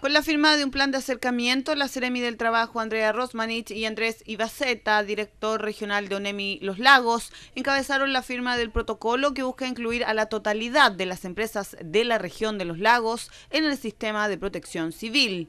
Con la firma de un plan de acercamiento, la Ceremi del Trabajo Andrea Rosmanich y Andrés Ibaceta, director regional de ONEMI Los Lagos, encabezaron la firma del protocolo que busca incluir a la totalidad de las empresas de la región de Los Lagos en el sistema de protección civil.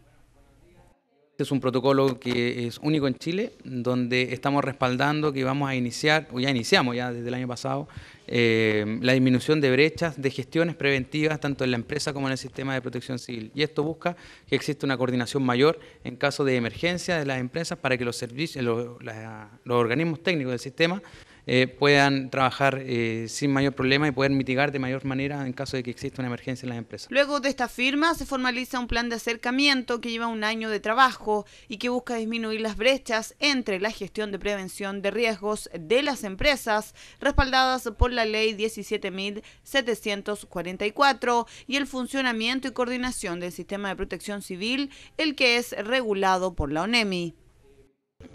Es un protocolo que es único en Chile, donde estamos respaldando que vamos a iniciar, o ya iniciamos ya desde el año pasado, eh, la disminución de brechas de gestiones preventivas tanto en la empresa como en el sistema de protección civil. Y esto busca que exista una coordinación mayor en caso de emergencia de las empresas para que los servicios, los organismos técnicos del sistema eh, puedan trabajar eh, sin mayor problema y poder mitigar de mayor manera en caso de que exista una emergencia en las empresas. Luego de esta firma se formaliza un plan de acercamiento que lleva un año de trabajo y que busca disminuir las brechas entre la gestión de prevención de riesgos de las empresas, respaldadas por la ley 17.744 y el funcionamiento y coordinación del sistema de protección civil, el que es regulado por la ONEMI.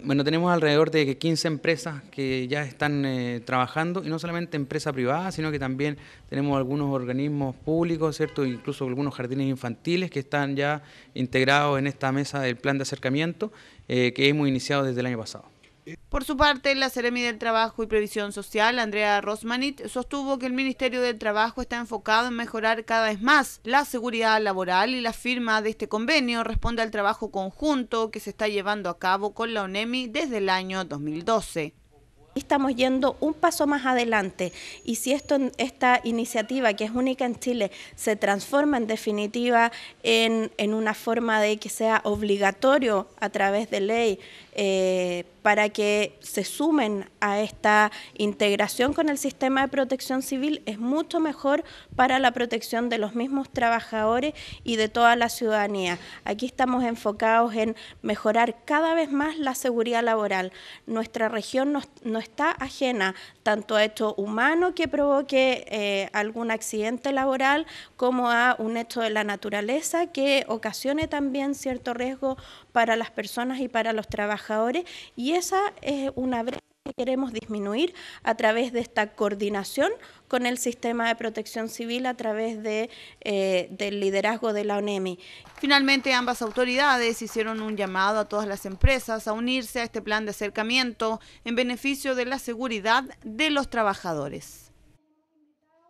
Bueno, tenemos alrededor de 15 empresas que ya están eh, trabajando, y no solamente empresa privada, sino que también tenemos algunos organismos públicos, ¿cierto? Incluso algunos jardines infantiles que están ya integrados en esta mesa del plan de acercamiento eh, que hemos iniciado desde el año pasado. Por su parte, la Seremi del Trabajo y Previsión Social, Andrea Rosmanit, sostuvo que el Ministerio del Trabajo está enfocado en mejorar cada vez más la seguridad laboral y la firma de este convenio responde al trabajo conjunto que se está llevando a cabo con la ONEMI desde el año 2012. Estamos yendo un paso más adelante y si esta iniciativa, que es única en Chile, se transforma en definitiva en, una forma de que sea obligatorio a través de ley eh, para que se sumen a esta integración con el sistema de protección civil es mucho mejor para la protección de los mismos trabajadores y de toda la ciudadanía. Aquí estamos enfocados en mejorar cada vez más la seguridad laboral. Nuestra región no, está ajena tanto a hecho humano que provoque eh, algún accidente laboral como a un hecho de la naturaleza que ocasione también cierto riesgo para las personas y para los trabajadores y esa es una brecha que queremos disminuir a través de esta coordinación con el sistema de protección civil a través eh, del liderazgo de la ONEMI. Finalmente, ambas autoridades hicieron un llamado a todas las empresas a unirse a este plan de acercamiento en beneficio de la seguridad de los trabajadores.